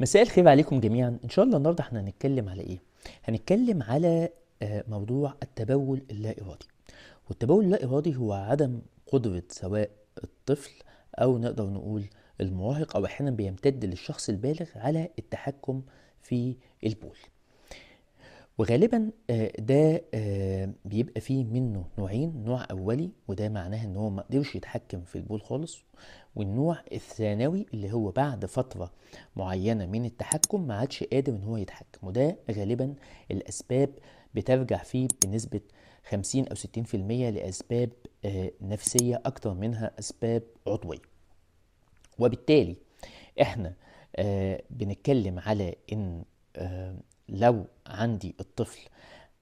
مساء الخير عليكم جميعا ان شاء الله النهارده احنا هنتكلم على ايه هنتكلم على آه، موضوع التبول اللا ارادي والتبول اللا ارادي هو عدم قدره سواء الطفل او نقدر نقول المراهق او احيانا بيمتد للشخص البالغ على التحكم في البول وغالبا آه، ده آه، بيبقى فيه منه نوعين نوع اولي وده معناه ان هو ما قدرش يتحكم في البول خالص والنوع الثانوي اللي هو بعد فتره معينه من التحكم ما عادش قادر ان هو يتحكم وده غالبا الاسباب بترجع فيه بنسبه 50 او 60% لاسباب آه، نفسيه اكتر منها اسباب عضويه وبالتالي احنا بنتكلم على ان لو عندي الطفل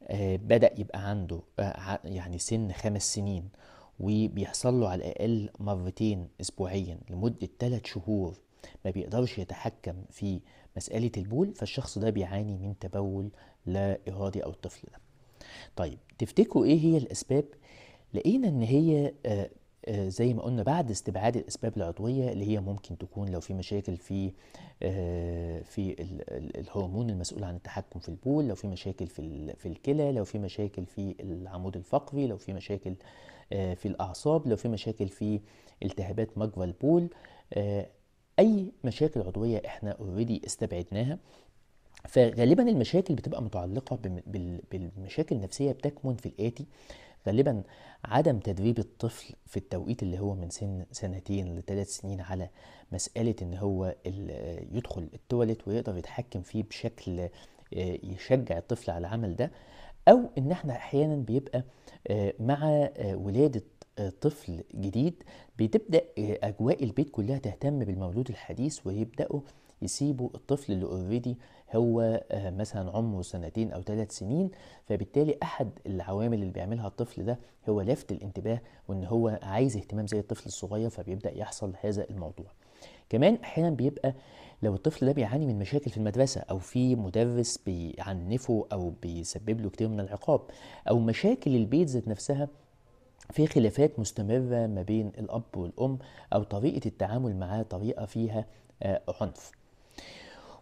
آه، بدأ يبقى عنده آه، يعني سن خمس سنين وبيحصل له على الأقل مرتين أسبوعيا لمدة ثلاث شهور ما بيقدرش يتحكم في مسألة البول فالشخص ده بيعاني من تبول لا إرادي أو الطفل ده طيب تفتكروا إيه هي الأسباب؟ لقينا إن هي آه، آه، زي ما قلنا بعد استبعاد الاسباب العضويه اللي هي ممكن تكون لو في مشاكل في آه، في الهرمون المسؤول عن التحكم في البول لو في مشاكل في في الكلى لو في مشاكل في العمود الفقري لو في مشاكل آه، في الاعصاب لو في مشاكل في التهابات مجرى البول اي مشاكل عضويه احنا اوريدي استبعدناها فغالبا المشاكل بتبقى متعلقه بالمشاكل النفسيه بتكمن في الاتي غالبا عدم تدريب الطفل في التوقيت اللي هو من سن سنتين لثلاث سنين على مسألة ان هو يدخل التواليت ويقدر يتحكم فيه بشكل آه، يشجع الطفل على العمل ده او ان احنا احيانا بيبقى آه، مع آه، ولاده طفل جديد بتبدا اجواء البيت كلها تهتم بالمولود الحديث ويبداوا يسيبوا الطفل اللي اوريدي هو آه، مثلا عمره سنتين او ثلاث سنين فبالتالي احد العوامل اللي بيعملها الطفل ده هو لفت الانتباه وان هو عايز اهتمام زي الطفل الصغير فبيبدا يحصل هذا الموضوع كمان احيانا بيبقى لو الطفل ده بيعاني من مشاكل في المدرسه او في مدرس بيعنفه او بيسبب له كتير من العقاب او مشاكل البيت ذات نفسها في خلافات مستمره ما بين الاب والام او طريقه التعامل معاه طريقه فيها آه، عنف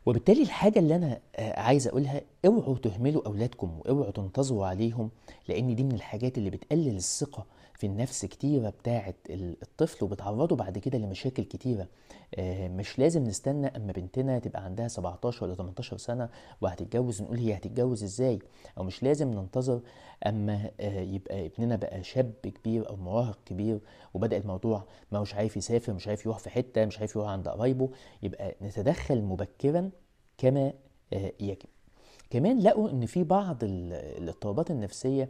وبالتالي الحاجة اللي أنا آه، عايز أقولها اوعوا تهملوا أولادكم واوعوا تنتظروا عليهم لأن دي من الحاجات اللي بتقلل الثقة في النفس كتيرة بتاعة الطفل وبتعرضه بعد كده لمشاكل كتيرة آه، مش لازم نستنى أما بنتنا تبقى عندها 17 ولا 18 سنة وهتتجوز نقول هي هتتجوز إزاي أو مش لازم ننتظر أما آه، يبقى ابننا بقى شاب كبير أو مراهق كبير وبدأ الموضوع ما هوش عارف يسافر مش عارف يروح في حتة مش عارف يروح عند قرايبه يبقى نتدخل مبكرا كما آه، يجب كمان لقوا ان في بعض الاضطرابات النفسيه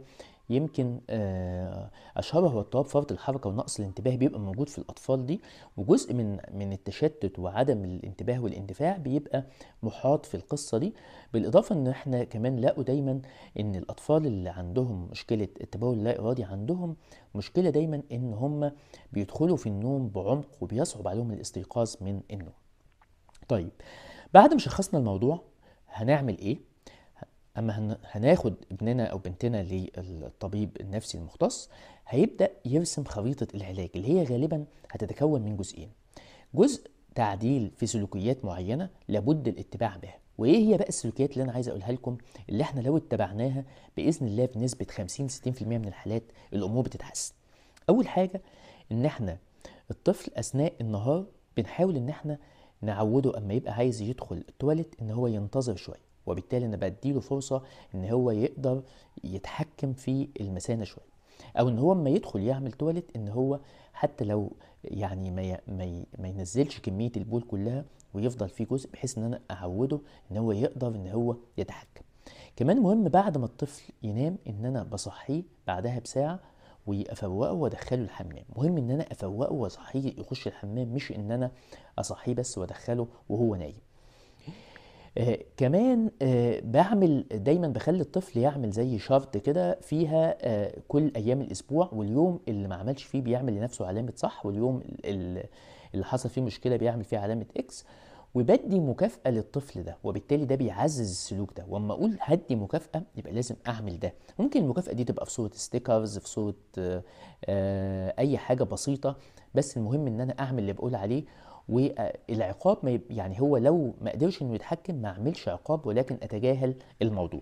يمكن آه، اشهرها هو اضطراب فرط الحركه ونقص الانتباه بيبقى موجود في الاطفال دي وجزء من من التشتت وعدم الانتباه والاندفاع بيبقى محاط في القصه دي بالاضافه ان احنا كمان لقوا دايما ان الاطفال اللي عندهم مشكله التبول اللا ارادي عندهم مشكله دايما ان هم بيدخلوا في النوم بعمق وبيصعب عليهم الاستيقاظ من النوم طيب بعد ما شخصنا الموضوع هنعمل ايه اما هناخد ابننا او بنتنا للطبيب النفسي المختص هيبدا يرسم خريطه العلاج اللي هي غالبا هتتكون من جزئين جزء تعديل في سلوكيات معينه لابد الاتباع بها وايه هي بقى السلوكيات اللي انا عايز اقولها لكم اللي احنا لو اتبعناها باذن الله بنسبه 50 60% من الحالات الامور بتتحسن اول حاجه ان احنا الطفل اثناء النهار بنحاول ان احنا نعوده اما يبقى عايز يدخل التواليت ان هو ينتظر شويه وبالتالي انا بديله فرصه ان هو يقدر يتحكم في المثانه شويه او ان هو اما يدخل يعمل تواليت ان هو حتى لو يعني ما ما ما ينزلش كميه البول كلها ويفضل فيه جزء بحيث ان انا اعوده ان هو يقدر ان هو يتحكم كمان مهم بعد ما الطفل ينام ان انا بصحيه بعدها بساعه وافوقه وادخله الحمام مهم ان انا افوقه واصحيه يخش الحمام مش ان انا اصحيه بس وادخله وهو نايم آه كمان آه بعمل دايما بخلي الطفل يعمل زي شرط كده فيها آه كل ايام الاسبوع واليوم اللي ما عملش فيه بيعمل لنفسه علامه صح واليوم اللي حصل فيه مشكله بيعمل فيه علامه اكس وبدي مكافاه للطفل ده وبالتالي ده بيعزز السلوك ده واما اقول هدي مكافاه يبقى لازم اعمل ده ممكن المكافاه دي تبقى في صوره ستيكرز في صوره آه، اي حاجه بسيطه بس المهم ان انا اعمل اللي بقول عليه والعقاب ما يعني هو لو ما قدرش انه يتحكم ما اعملش عقاب ولكن اتجاهل الموضوع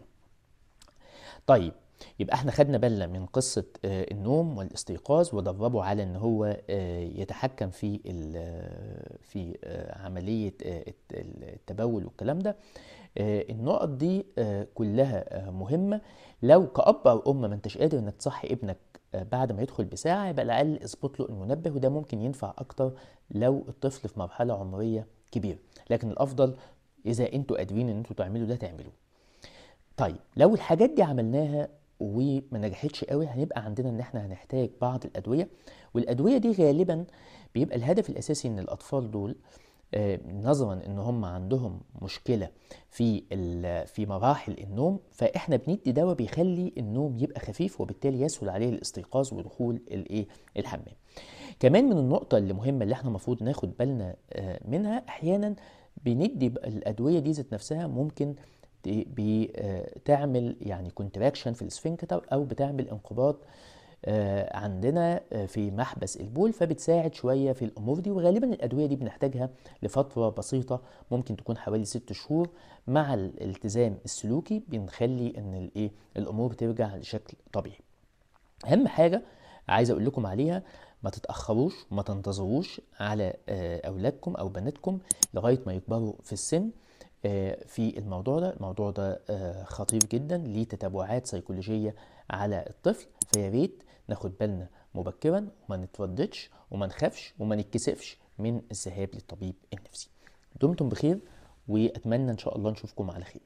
طيب يبقى احنا خدنا بالنا من قصة آه، النوم والاستيقاظ ودربه على ان هو آه، يتحكم في آه، في عملية التبول والكلام ده النقط دي كلها مهمة لو كأب أو أم ما انتش قادر انك تصحي ابنك بعد ما يدخل بساعة يبقى الأقل اظبط له المنبه وده ممكن ينفع أكتر لو الطفل في مرحلة عمرية كبيرة لكن الأفضل إذا أنتوا قادرين إن أنتوا تعملوا ده تعملوه طيب لو الحاجات دي عملناها وما نجحتش قوي هنبقى عندنا ان احنا هنحتاج بعض الادويه والادويه دي غالبا بيبقى الهدف الاساسي ان الاطفال دول آه، نظرا ان هم عندهم مشكله في في مراحل النوم فاحنا بندي دواء بيخلي النوم يبقى خفيف وبالتالي يسهل عليه الاستيقاظ ودخول الايه الحمام كمان من النقطه اللي مهمه اللي احنا المفروض ناخد بالنا آه، منها احيانا بندي الادويه دي ذات نفسها ممكن بتعمل آه، يعني كونتراكشن في السفنكتر او بتعمل انقباض آه، عندنا آه، في محبس البول فبتساعد شويه في الامور دي وغالبا الادويه دي بنحتاجها لفتره بسيطه ممكن تكون حوالي ست شهور مع الالتزام السلوكي بنخلي ان الايه الامور ترجع لشكل طبيعي. اهم حاجه عايز اقول لكم عليها ما تتاخروش وما تنتظروش على اولادكم او بناتكم لغايه ما يكبروا في السن آه، في الموضوع ده الموضوع ده آه، خطير جدا ليه تتبعات سيكولوجية على الطفل فيا ريت ناخد بالنا مبكرا وما نترددش وما نخافش وما نتكسفش من الذهاب للطبيب النفسي دمتم بخير واتمنى ان شاء الله نشوفكم على خير